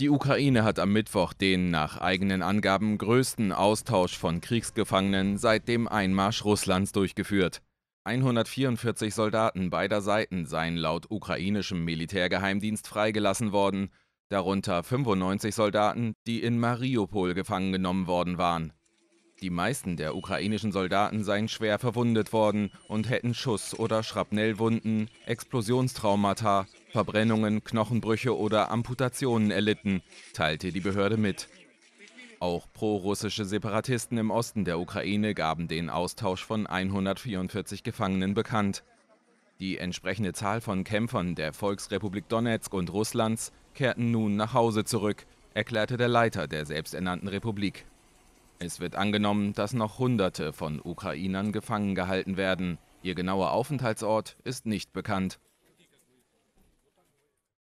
Die Ukraine hat am Mittwoch den nach eigenen Angaben größten Austausch von Kriegsgefangenen seit dem Einmarsch Russlands durchgeführt. 144 Soldaten beider Seiten seien laut ukrainischem Militärgeheimdienst freigelassen worden, darunter 95 Soldaten, die in Mariupol gefangen genommen worden waren. Die meisten der ukrainischen Soldaten seien schwer verwundet worden und hätten Schuss- oder Schrapnellwunden, Explosionstraumata Verbrennungen, Knochenbrüche oder Amputationen erlitten, teilte die Behörde mit. Auch prorussische Separatisten im Osten der Ukraine gaben den Austausch von 144 Gefangenen bekannt. Die entsprechende Zahl von Kämpfern der Volksrepublik Donetsk und Russlands kehrten nun nach Hause zurück, erklärte der Leiter der selbsternannten Republik. Es wird angenommen, dass noch Hunderte von Ukrainern gefangen gehalten werden. Ihr genauer Aufenthaltsort ist nicht bekannt.